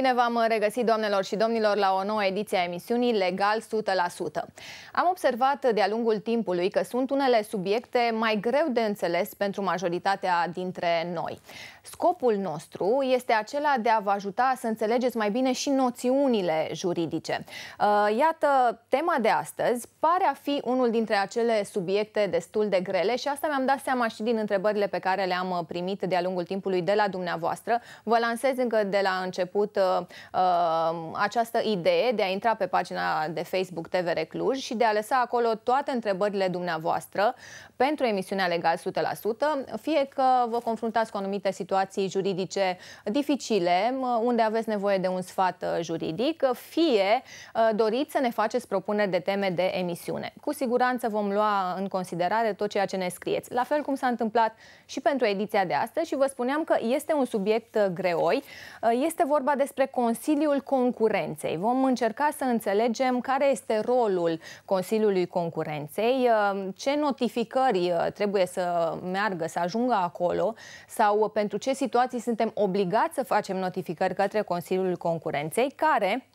Bine v-am regăsit, doamnelor și domnilor, la o nouă ediție a emisiunii Legal 100%. Am observat de-a lungul timpului că sunt unele subiecte mai greu de înțeles pentru majoritatea dintre noi. Scopul nostru este acela de a vă ajuta să înțelegeți mai bine și noțiunile juridice. Uh, iată, tema de astăzi pare a fi unul dintre acele subiecte destul de grele și asta mi-am dat seama și din întrebările pe care le-am primit de-a lungul timpului de la dumneavoastră. Vă lansez încă de la început uh, Uh, uh, această idee de a intra pe pagina de Facebook TVR Cluj și de a lăsa acolo toate întrebările dumneavoastră pentru emisiunea Legal 100%, fie că vă confruntați cu anumite situații juridice dificile, uh, unde aveți nevoie de un sfat uh, juridic, fie doriți să ne faceți propuneri de teme de emisiune. Cu siguranță vom lua în considerare tot ceea ce ne scrieți. La fel cum s-a întâmplat și pentru ediția de astăzi și vă spuneam că este un subiect greoi. Este vorba despre despre Consiliul Concurenței. Vom încerca să înțelegem care este rolul Consiliului Concurenței, uh, ce notificări uh, trebuie să meargă, să ajungă acolo sau pentru ce situații suntem obligați să facem notificări către Consiliul Concurenței, care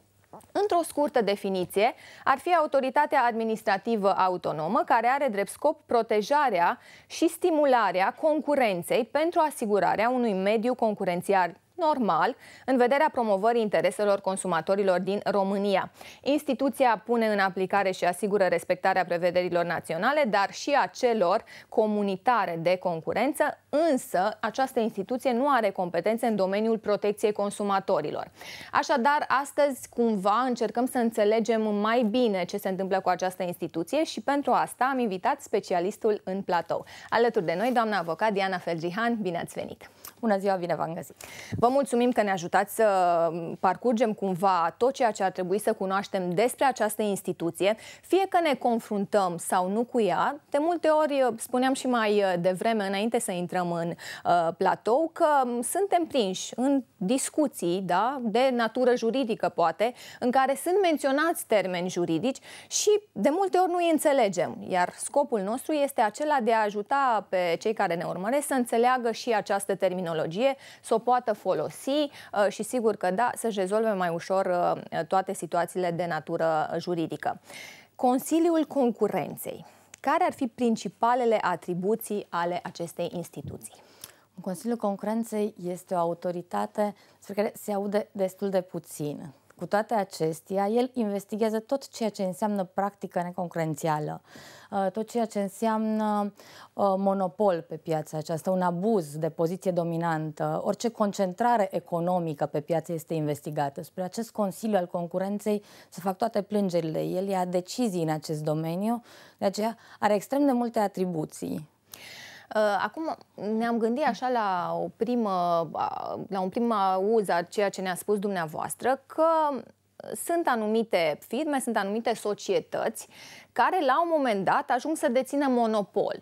Într-o scurtă definiție, ar fi autoritatea administrativă autonomă care are drept scop protejarea și stimularea concurenței pentru asigurarea unui mediu concurențial normal în vederea promovării intereselor consumatorilor din România. Instituția pune în aplicare și asigură respectarea prevederilor naționale, dar și a celor comunitare de concurență, însă această instituție nu are competențe în domeniul protecției consumatorilor. Așadar, astăzi cumva încercăm să înțelegem mai bine ce se întâmplă cu această instituție și pentru asta am invitat specialistul în platou. Alături de noi, doamna avocat Diana Felgihan, bine ați venit! Bună ziua, bine v-am găsit! Vă mulțumim că ne ajutați să parcurgem cumva tot ceea ce ar trebui să cunoaștem despre această instituție, fie că ne confruntăm sau nu cu ea. De multe ori, spuneam și mai devreme, înainte să intrăm în uh, platou, că suntem prinși în discuții da, de natură juridică, poate, în care sunt menționați termeni juridici și de multe ori nu îi înțelegem. Iar scopul nostru este acela de a ajuta pe cei care ne urmăresc să înțeleagă și această terminologie tehnologie, să o poată folosi uh, și sigur că da, să-și rezolve mai ușor uh, toate situațiile de natură juridică. Consiliul Concurenței. Care ar fi principalele atribuții ale acestei instituții? Consiliul Concurenței este o autoritate despre care se aude destul de puțin. Cu toate acestea, el investigează tot ceea ce înseamnă practică neconcurențială, uh, tot ceea ce înseamnă uh, monopol pe piața aceasta, un abuz de poziție dominantă, orice concentrare economică pe piață este investigată. Spre acest Consiliu al Concurenței se fac toate plângerile. El ia decizii în acest domeniu, de aceea are extrem de multe atribuții. Uh, acum ne-am gândit așa la, o primă, la un prim auz a ceea ce ne-a spus dumneavoastră, că sunt anumite firme, sunt anumite societăți care la un moment dat ajung să dețină monopol.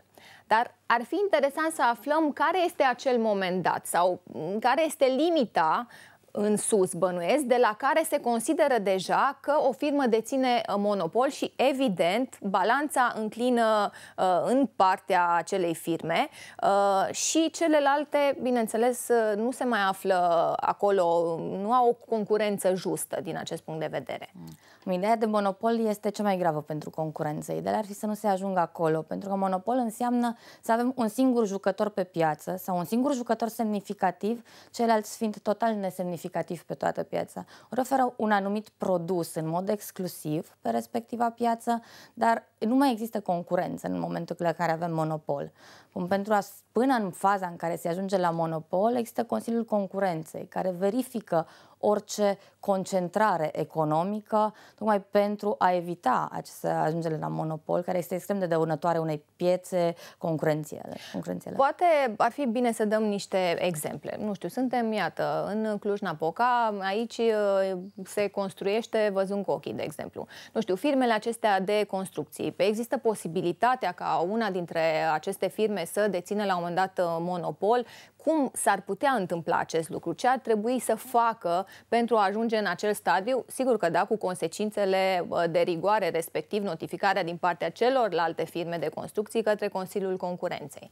Dar ar fi interesant să aflăm care este acel moment dat sau care este limita în sus, bănuiesc, de la care se consideră deja că o firmă deține uh, monopol și, evident, balanța înclină uh, în partea acelei firme uh, și celelalte, bineînțeles, uh, nu se mai află acolo, nu au o concurență justă din acest punct de vedere. Mm. Ideea de monopol este cea mai gravă pentru concurență. Ideea ar fi să nu se ajungă acolo, pentru că monopol înseamnă să avem un singur jucător pe piață sau un singur jucător semnificativ, ceilalți fiind total nesemnificativ pe toată piața. Ori oferă un anumit produs în mod exclusiv pe respectiva piață, dar nu mai există concurență în momentul în care avem monopol. Bun, pentru a Până în faza în care se ajunge la monopol, există Consiliul Concurenței, care verifică orice concentrare economică, tocmai pentru a evita aceste ajungere la monopol, care este extrem de dăunătoare unei piețe concurențiale. concurențiale. Poate ar fi bine să dăm niște exemple. Nu știu, suntem, iată, în Cluj-Napoca, aici uh, se construiește văzând cu ochii, de exemplu. Nu știu, firmele acestea de construcții, există posibilitatea ca una dintre aceste firme să dețină la un moment dat uh, monopol, cum s-ar putea întâmpla acest lucru? Ce ar trebui să facă pentru a ajunge în acel stadiu? Sigur că da, cu consecințele uh, de rigoare, respectiv notificarea din partea celorlalte firme de construcții către Consiliul Concurenței.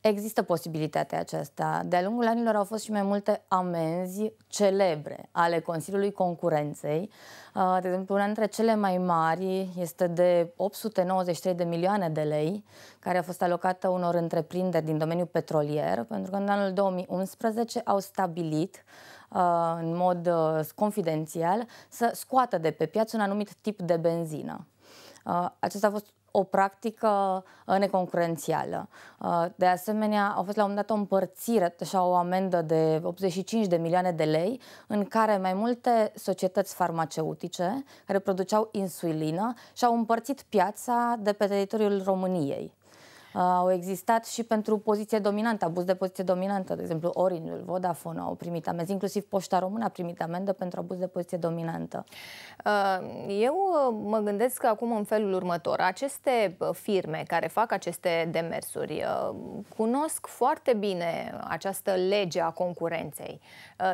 Există posibilitatea aceasta. De-a lungul anilor au fost și mai multe amenzi celebre ale Consiliului Concurenței. Uh, de exemplu, una dintre cele mai mari este de 893 de milioane de lei, care a fost alocată unor întreprinderi din domeniul petrolier, pentru că în anul 2011 au stabilit uh, în mod uh, confidențial să scoată de pe piață un anumit tip de benzină. Acesta a fost o practică uh, neconcurențială. Uh, de asemenea, au fost la un moment dat o împărțire, așa o amendă de 85 de milioane de lei, în care mai multe societăți farmaceutice care produceau insulină și-au împărțit piața de pe teritoriul României. Uh, au existat și pentru poziție dominantă, abuz de poziție dominantă. De exemplu, Orinul, Vodafone au primit amenzi, inclusiv Poșta Română a primit amendă pentru abuz de poziție dominantă. Uh, eu uh, mă gândesc acum în felul următor. Aceste firme care fac aceste demersuri cunosc foarte bine această lege a concurenței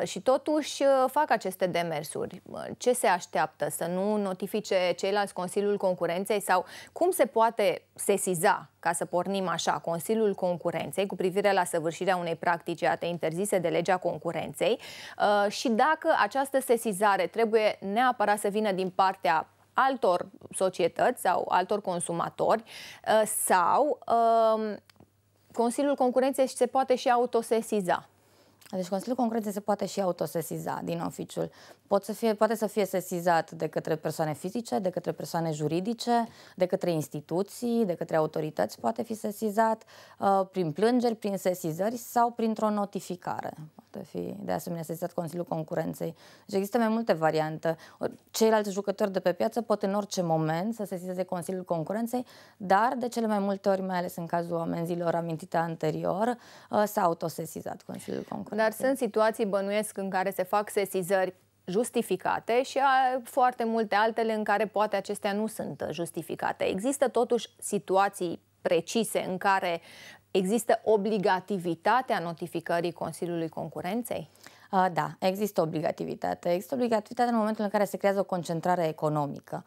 și totuși fac aceste demersuri. Ce se așteaptă? Să nu notifice ceilalți Consiliul Concurenței sau cum se poate sesiza ca să pornim așa, Consiliul Concurenței cu privire la săvârșirea unei practici ate interzise de legea concurenței uh, și dacă această sesizare trebuie neapărat să vină din partea altor societăți sau altor consumatori uh, sau uh, Consiliul Concurenței se poate și autosesiza. Deci Consiliul Concurenței se poate și autosesiza din oficiul pot să fie, poate să fie sesizat de către persoane fizice, de către persoane juridice, de către instituții, de către autorități, poate fi sesizat uh, prin plângeri, prin sesizări sau printr-o notificare. Poate fi de asemenea sesizat Consiliul Concurenței. Deci există mai multe variante. Ceilalți jucători de pe piață pot în orice moment să sesizeze Consiliul Concurenței, dar de cele mai multe ori, mai ales în cazul amenzilor amintite anterior, uh, s-a autosesizat Consiliul Concurenței. Dar sunt situații, bănuiesc, în care se fac sesizări justificate și a foarte multe altele în care poate acestea nu sunt justificate. Există totuși situații precise în care există obligativitatea notificării Consiliului Concurenței? Uh, da, există obligativitate. Există obligativitate în momentul în care se creează o concentrare economică.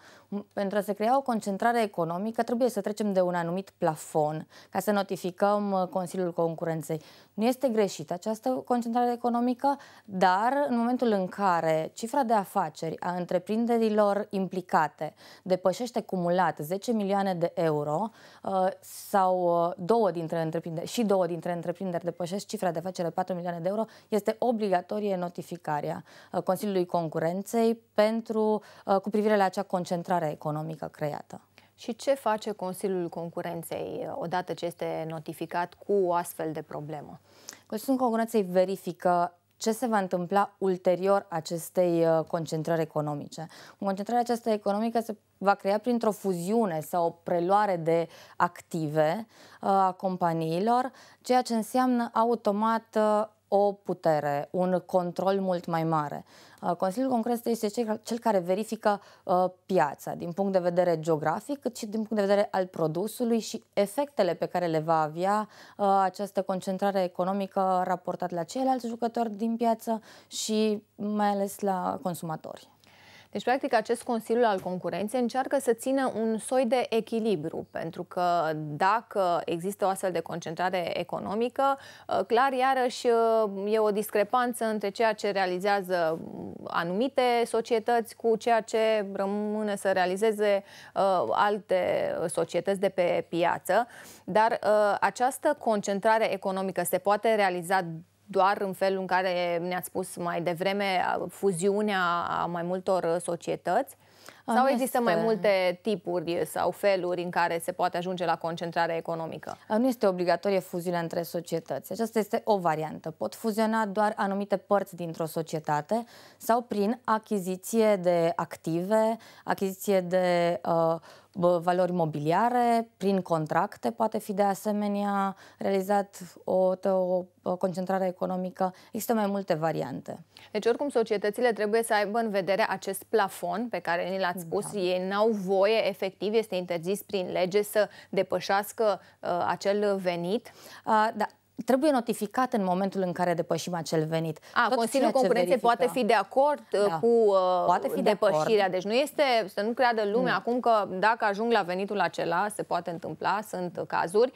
Pentru a se crea o concentrare economică, trebuie să trecem de un anumit plafon ca să notificăm uh, Consiliul Concurenței. Nu este greșită această concentrare economică, dar în momentul în care cifra de afaceri a întreprinderilor implicate depășește cumulat 10 milioane de euro uh, sau uh, două dintre întreprinderi și două dintre întreprinderi depășesc cifra de afaceri de 4 milioane de euro, este obligatoriu obligatorie notificarea uh, Consiliului Concurenței pentru, uh, cu privire la acea concentrare economică creată. Și ce face Consiliul Concurenței uh, odată ce este notificat cu o astfel de problemă? Consiliul Concurenței verifică ce se va întâmpla ulterior acestei concentrări economice. Concentrarea aceasta economică se va crea printr-o fuziune sau o preluare de active a companiilor, ceea ce înseamnă automat o putere, un control mult mai mare. Uh, Consiliul Congres este cel care verifică uh, piața din punct de vedere geografic, cât și din punct de vedere al produsului și efectele pe care le va avea uh, această concentrare economică raportată la ceilalți jucători din piață și mai ales la consumatori. Deci, practic, acest Consiliu al Concurenței încearcă să țină un soi de echilibru, pentru că dacă există o astfel de concentrare economică, uh, clar, iarăși uh, e o discrepanță între ceea ce realizează uh, anumite societăți cu ceea ce rămâne să realizeze alte societăți de pe piață. Dar această concentrare economică se poate realiza doar în felul în care ne-ați spus mai devreme fuziunea a mai multor societăți? Sau este... există mai multe tipuri sau feluri în care se poate ajunge la concentrare economică? Nu este obligatorie fuziunea între societăți. Aceasta este o variantă. Pot fuziona doar anumite părți dintr-o societate sau prin achiziție de active, achiziție de uh, valori mobiliare, prin contracte poate fi de asemenea realizat o, o, o concentrare economică. Există mai multe variante. Deci oricum societățile trebuie să aibă în vedere acest plafon pe care ni l-ați spus. Da. Ei n-au voie, efectiv, este interzis prin lege să depășească uh, acel venit. Uh, da, trebuie notificat în momentul în care depășim acel venit. A, Tot Consiliul Concurenței verifică... poate fi de acord da. Uh, cu uh, poate fi depășirea. De acord. deci nu este, să nu creadă lumea mm. acum că dacă ajung la venitul acela, se poate întâmpla, sunt cazuri,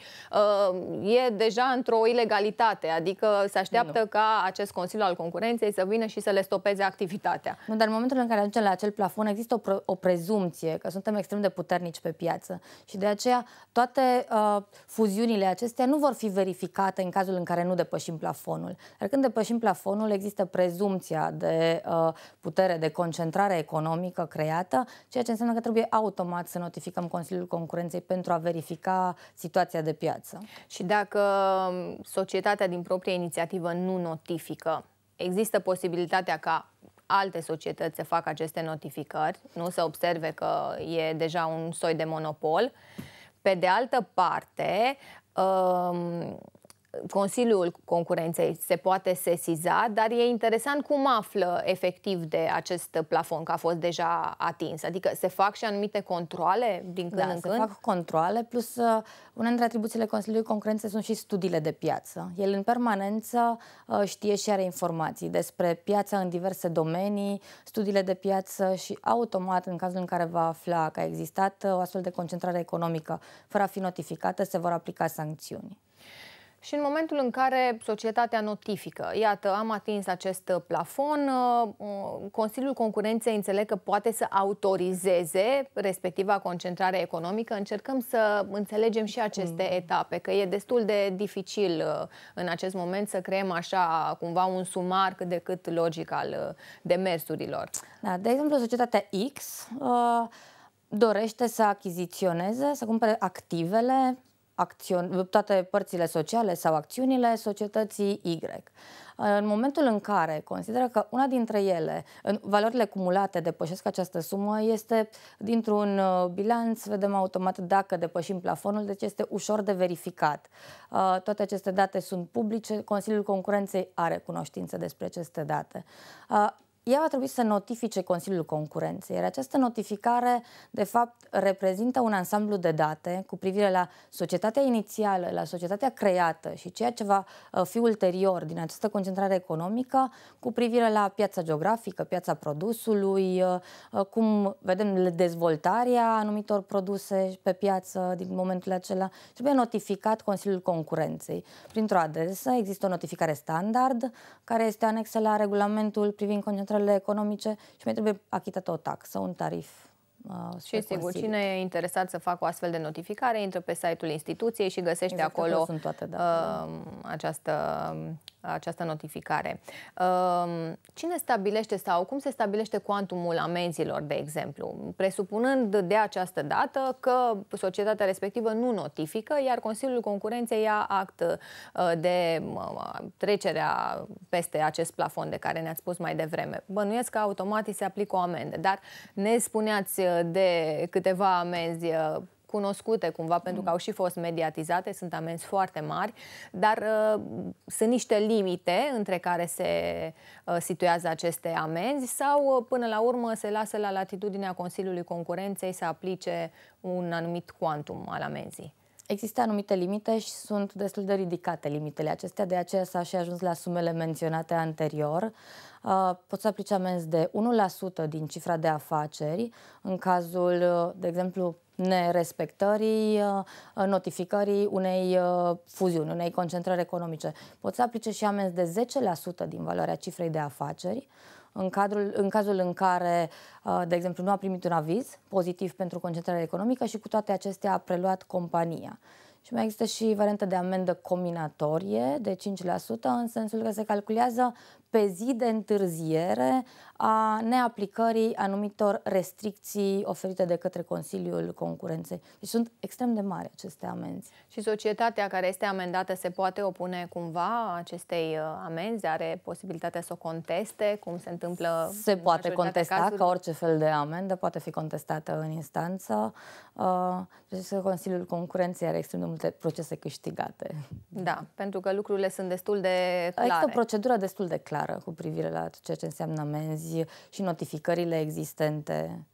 uh, e deja într-o ilegalitate, adică se așteaptă nu. ca acest Consiliu al Concurenței să vină și să le stopeze activitatea. Nu, dar în momentul în care ajungem la acel plafon există o, pre- o prezumție că suntem extrem de puternici pe piață și de aceea toate uh, fuziunile acestea nu vor fi verificate în cazul în care nu depășim plafonul. Dar când depășim plafonul, există prezumția de uh, putere de concentrare economică creată, ceea ce înseamnă că trebuie automat să notificăm Consiliul Concurenței pentru a verifica situația de piață. Și dacă um, societatea din proprie inițiativă nu notifică, există posibilitatea ca alte societăți să facă aceste notificări, nu să observe că e deja un soi de monopol. Pe de altă parte, um, Consiliul Concurenței se poate sesiza, dar e interesant cum află efectiv de acest plafon, că a fost deja atins. Adică se fac și anumite controle din când da, în se când? se fac controle, plus uh, una dintre atribuțiile Consiliului Concurenței sunt și studiile de piață. El în permanență uh, știe și are informații despre piața în diverse domenii, studiile de piață și automat, în cazul în care va afla că a existat uh, o astfel de concentrare economică fără a fi notificată, se vor aplica sancțiuni. Și în momentul în care societatea notifică, iată, am atins acest plafon, uh, uh, Consiliul Concurenței înțeleg că poate să autorizeze respectiva concentrare economică. Încercăm să înțelegem și aceste mm. etape, că e destul de dificil uh, în acest moment să creăm așa cumva un sumar cât de cât logic al demersurilor. Da, de exemplu, societatea X uh, dorește să achiziționeze, să cumpere activele acțion, toate părțile sociale sau acțiunile societății Y. În momentul în care consideră că una dintre ele, valorile cumulate depășesc această sumă, este dintr-un uh, bilanț, vedem automat dacă depășim plafonul, deci este ușor de verificat. Uh, toate aceste date sunt publice, Consiliul Concurenței are cunoștință despre aceste date. Uh, ea va trebui să notifice Consiliul Concurenței, iar această notificare, de fapt, reprezintă un ansamblu de date cu privire la societatea inițială, la societatea creată și ceea ce va uh, fi ulterior din această concentrare economică cu privire la piața geografică, piața produsului, uh, uh, cum vedem dezvoltarea anumitor produse pe piață din momentul acela. Trebuie notificat Consiliul Concurenței. Printr-o adresă există o notificare standard care este anexă la regulamentul privind concentrarea centrele economice și mai trebuie achitată o taxă, un tarif. Uh, și sigur, cine e interesat să facă o astfel de notificare, intră pe site-ul instituției și găsește exact, acolo sunt toate, da. uh, această această notificare. Ehm, cine stabilește sau cum se stabilește cuantumul amenzilor, de exemplu, presupunând de această dată că societatea respectivă nu notifică, iar Consiliul Concurenței ia act eh, de eh, trecerea peste acest plafon de care ne-ați spus mai devreme. Bănuiesc că automat îi se aplică o amendă, dar ne spuneați eh, de câteva amenzi cunoscute cumva pentru că mm. au și fost mediatizate, sunt amenzi foarte mari, dar uh, sunt niște limite între care se uh, situează aceste amenzi sau uh, până la urmă se lasă la latitudinea Consiliului Concurenței să aplice un anumit quantum al amenzii. Există anumite limite și sunt destul de ridicate limitele acestea, de aceea s-a și ajuns la sumele menționate anterior. Uh, Poți să aplici amenzi de 1% din cifra de afaceri în cazul, uh, de exemplu, nerespectării uh, notificării unei uh, fuziuni, unei concentrări economice. Pot să aplice și amenzi de 10% din valoarea cifrei de afaceri, în, cadrul, în cazul în care, uh, de exemplu, nu a primit un aviz pozitiv pentru concentrare economică și cu toate acestea a preluat compania. Și mai există și varianta de amendă combinatorie de 5%, în sensul că se calculează pe zi de întârziere a neaplicării anumitor restricții oferite de către Consiliul Concurenței. Deci sunt extrem de mari aceste amenzi. Și societatea care este amendată se poate opune cumva acestei uh, amenzi? Are posibilitatea să o conteste? Cum se întâmplă? Se în poate contesta, cazuri? ca orice fel de amendă poate fi contestată în instanță. Uh, deci Consiliul Concurenței are extrem de multe procese câștigate. Da, pentru că lucrurile sunt destul de clare. Există o procedură destul de clară clară cu privire la ceea ce înseamnă amenzi și notificările existente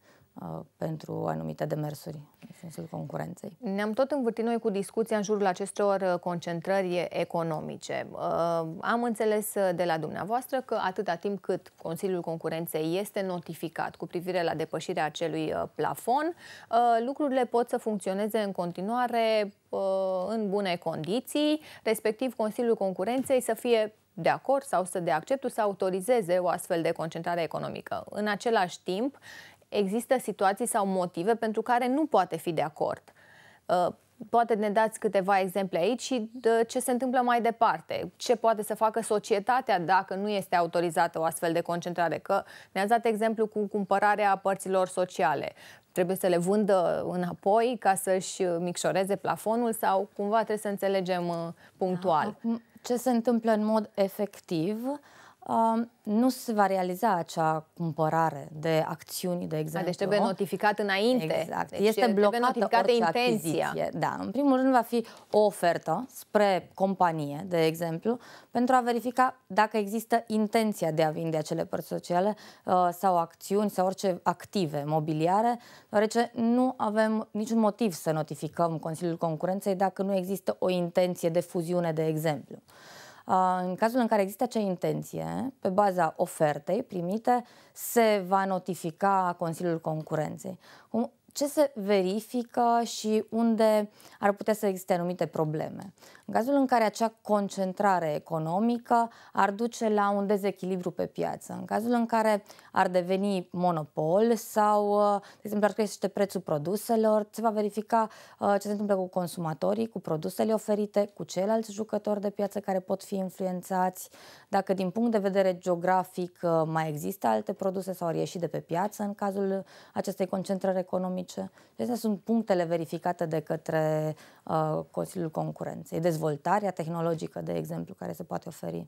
uh, pentru anumite demersuri în sensul concurenței. Ne-am tot învârtit noi cu discuția în jurul acestor uh, concentrări economice. Uh, am înțeles de la dumneavoastră că atâta timp cât Consiliul Concurenței este notificat cu privire la depășirea acelui plafon, lucrurile pot să funcționeze în continuare în bune condiții, respectiv Consiliul Concurenței să fie de acord sau să dea acceptul să autorizeze o astfel de concentrare economică. În același timp, există situații sau motive pentru care nu poate fi de acord. Uh, poate ne dați câteva exemple aici și de ce se întâmplă mai departe. Ce poate să facă societatea dacă nu este autorizată o astfel de concentrare? Că ne-ați dat exemplu cu cumpărarea părților sociale. Trebuie să le vândă înapoi ca să-și micșoreze plafonul sau cumva trebuie să înțelegem uh, punctual? ce se întâmplă în mod efectiv nu se va realiza acea cumpărare de acțiuni, de deci exemplu. deci trebuie notificat înainte. Exact. Deci este blocată notificată orice intenția. Achiziție. Da, în primul rând va fi o ofertă spre companie, de exemplu, pentru a verifica dacă există intenția de a vinde acele părți sociale uh, sau acțiuni sau orice active mobiliare, deoarece nu avem niciun motiv să notificăm Consiliul Concurenței dacă nu există o intenție de fuziune, de exemplu. Uh, în cazul în care există acea intenție, pe baza ofertei primite, se va notifica Consiliul Concurenței ce se verifică și unde ar putea să existe anumite probleme. În cazul în care acea concentrare economică ar duce la un dezechilibru pe piață, în cazul în care ar deveni monopol sau, uh, de exemplu, ar crește prețul produselor, se va verifica uh, ce se întâmplă cu consumatorii, cu produsele oferite, cu ceilalți jucători de piață care pot fi influențați, dacă din punct de vedere geografic uh, mai există alte produse sau ar ieși de pe piață în cazul acestei concentrări economice economice. Acestea sunt punctele verificate de către uh, Consiliul Concurenței. Dezvoltarea tehnologică, de exemplu, care se poate oferi.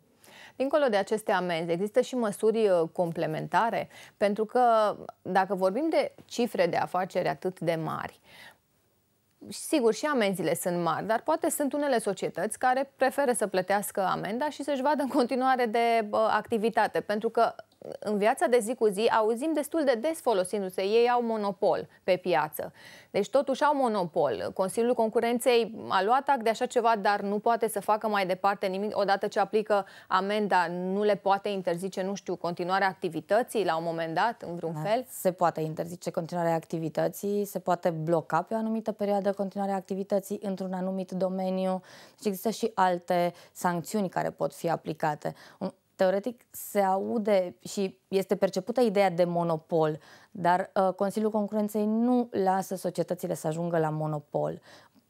Dincolo de aceste amenzi, există și măsuri uh, complementare? Pentru că dacă vorbim de cifre de afaceri atât de mari, sigur, și amenziile sunt mari, dar poate sunt unele societăți care preferă să plătească amenda și să-și vadă în continuare de uh, activitate, pentru că în viața de zi cu zi auzim destul de des folosindu-se. Ei au monopol pe piață. Deci totuși au monopol. Consiliul Concurenței a luat act de așa ceva, dar nu poate să facă mai departe nimic. Odată ce aplică amenda, nu le poate interzice, nu știu, continuarea activității la un moment dat, în vreun da, fel? Se poate interzice continuarea activității, se poate bloca pe o anumită perioadă continuarea activității într-un anumit domeniu. Deci există și alte sancțiuni care pot fi aplicate teoretic se aude și este percepută ideea de monopol, dar uh, Consiliul Concurenței nu lasă societățile să ajungă la monopol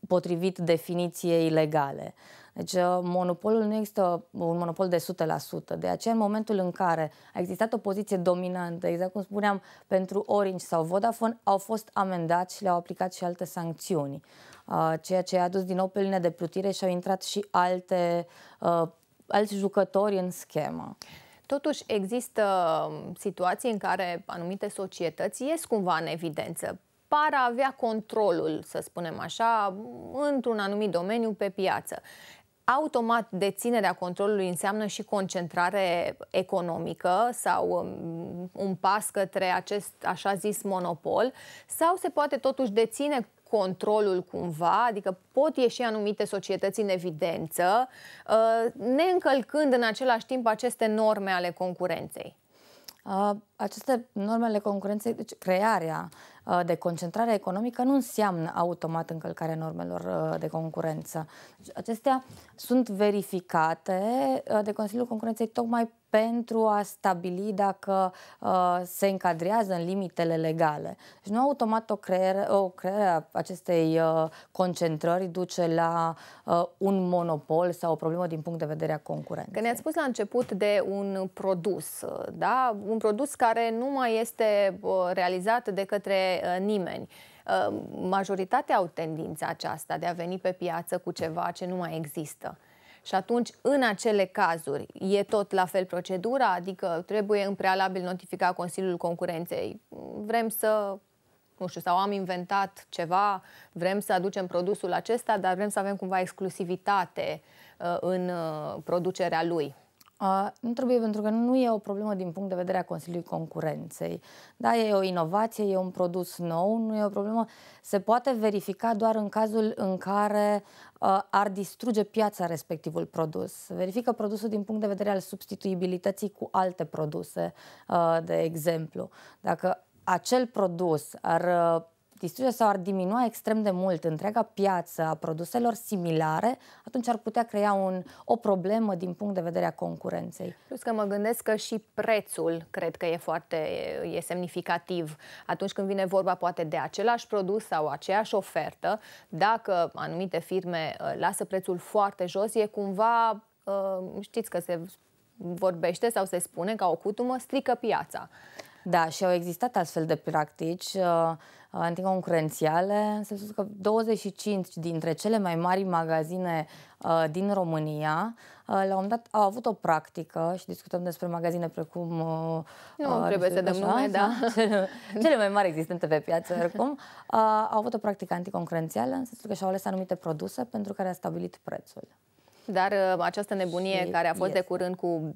potrivit definiției legale. Deci uh, monopolul nu există uh, un monopol de 100%. De aceea, în momentul în care a existat o poziție dominantă, exact cum spuneam, pentru Orange sau Vodafone, au fost amendați și le-au aplicat și alte sancțiuni. Uh, ceea ce a adus din nou pe linia de plutire și au intrat și alte alți jucători în schemă. Totuși există um, situații în care anumite societăți ies cumva în evidență par a avea controlul, să spunem așa, într-un anumit domeniu pe piață. Automat deținerea controlului înseamnă și concentrare economică sau um, un pas către acest așa zis monopol sau se poate totuși deține controlul cumva, adică pot ieși anumite societăți în evidență, uh, neîncălcând în același timp aceste norme ale concurenței. Uh, aceste norme ale concurenței, deci crearea Uh, de concentrare economică nu înseamnă automat încălcarea normelor uh, de concurență. Deci, acestea sunt verificate uh, de Consiliul Concurenței tocmai pentru a stabili dacă uh, se încadrează în limitele legale. Deci nu automat o creere, o creere a acestei uh, concentrări duce la uh, un monopol sau o problemă din punct de vedere a concurenței. Când ne-ați spus la început de un produs, da? un produs care nu mai este realizat de către uh, nimeni. Uh, majoritatea au tendința aceasta de a veni pe piață cu ceva ce nu mai există. Și atunci, în acele cazuri, e tot la fel procedura, adică trebuie în prealabil notifica Consiliul Concurenței. Vrem să, nu știu, sau am inventat ceva, vrem să aducem produsul acesta, dar vrem să avem cumva exclusivitate uh, în uh, producerea lui. Uh, nu trebuie, pentru că nu e o problemă din punct de vedere a Consiliului Concurenței. Da, e o inovație, e un produs nou, nu e o problemă. Se poate verifica doar în cazul în care uh, ar distruge piața respectivul produs. verifică produsul din punct de vedere al substituibilității cu alte produse, uh, de exemplu. Dacă acel produs ar distruge sau ar diminua extrem de mult întreaga piață a produselor similare, atunci ar putea crea un, o problemă din punct de vedere a concurenței. Plus că mă gândesc că și prețul cred că e foarte e semnificativ. Atunci când vine vorba poate de același produs sau aceeași ofertă, dacă anumite firme uh, lasă prețul foarte jos, e cumva, uh, știți că se vorbește sau se spune ca o cutumă, strică piața. Da, și au existat astfel de practici uh, uh anticoncurențiale, în sensul că 25 dintre cele mai mari magazine uh, din România uh, la un dat au avut o practică și discutăm despre magazine precum... Uh, nu uh, trebuie să dăm nume, da. Cele, cele mai mari existente pe piață, oricum, au avut o practică anticoncurențială, în sensul că și-au ales anumite produse pentru care a stabilit prețul. Dar această nebunie și care a fost este. de curând cu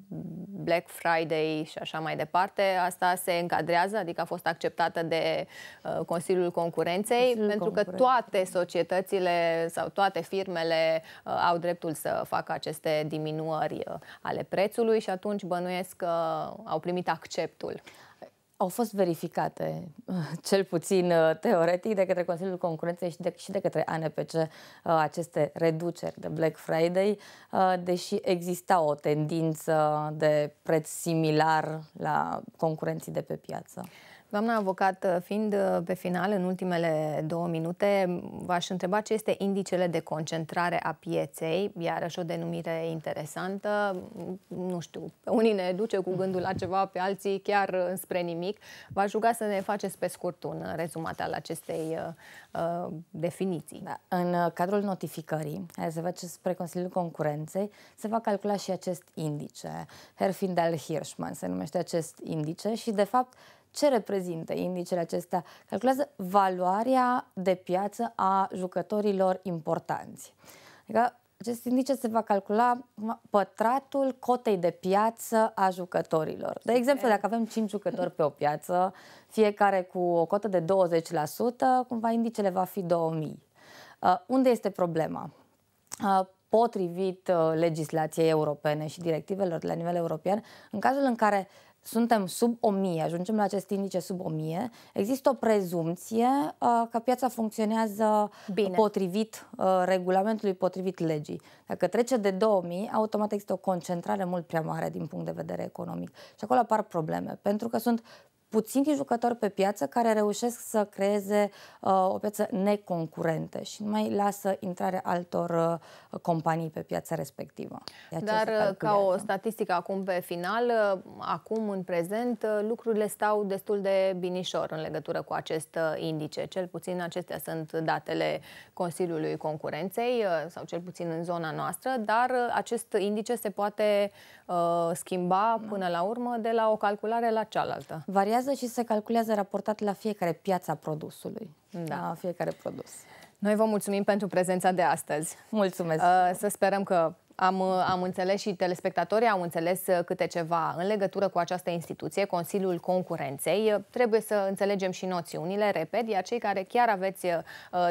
Black Friday și așa mai departe. Asta se încadrează, adică a fost acceptată de uh, Consiliul Concurenței, Consiliul pentru Concurenței. că toate societățile sau toate firmele uh, au dreptul să facă aceste diminuări uh, ale prețului și atunci bănuiesc că au primit acceptul. Au fost verificate, cel puțin uh, teoretic, de către Consiliul Concurenței și de, și de către ANPC uh, aceste reduceri de Black Friday, uh, deși exista o tendință de preț similar la concurenții de pe piață. Doamna avocat, uh, fiind uh, pe final, în ultimele două minute, v-aș întreba ce este indicele de concentrare a pieței, iarăși o denumire interesantă, nu știu, unii ne duce cu gândul la ceva, pe alții chiar uh, spre nimic. V-aș ruga să ne faceți pe scurt un rezumat al acestei uh, definiții. Da. În cadrul notificării, face spre Consiliul Concurenței, se va calcula și acest indice, Herfindel-Hirschman se numește acest indice și, de fapt, ce reprezintă indicele acesta? Calculează valoarea de piață a jucătorilor importanți. Adică acest indice se va calcula pătratul cotei de piață a jucătorilor. De exemplu, dacă avem 5 jucători pe o piață, fiecare cu o cotă de 20%, cumva indicele va fi 2000. Uh, unde este problema? Uh, potrivit uh, legislației europene și directivelor de la nivel european, în cazul în care suntem sub 1000, ajungem la acest indice sub 1000, există o prezumție uh, că piața funcționează Bine. potrivit uh, regulamentului, potrivit legii. Dacă trece de 2000, automat există o concentrare mult prea mare din punct de vedere economic. Și acolo apar probleme, pentru că sunt puțini jucători pe piață care reușesc să creeze uh, o piață neconcurentă și nu mai lasă intrare altor uh, companii pe piața respectivă. Dar uh, ca o statistică acum pe final, uh, acum în prezent, uh, lucrurile stau destul de binișor în legătură cu acest indice. Cel puțin acestea sunt datele Consiliului Concurenței sau cel puțin în zona noastră, dar acest indice se poate uh, schimba da. până la urmă de la o calculare la cealaltă. Varia variază și se calculează raportat la fiecare piața produsului, da. la fiecare produs. Noi vă mulțumim pentru prezența de astăzi. Mulțumesc! Uh, să sperăm că am, uh, am înțeles și telespectatorii au înțeles uh, câte ceva în legătură cu această instituție, Consiliul Concurenței. Trebuie să înțelegem și noțiunile repede, iar cei care chiar aveți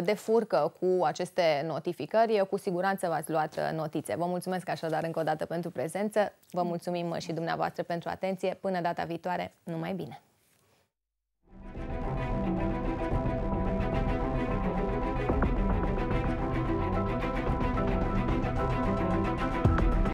de furcă cu aceste notificări, cu siguranță v-ați luat notițe. Vă mulțumesc așadar încă o dată pentru prezență, vă mulțumim și dumneavoastră pentru atenție. Până data viitoare, numai bine!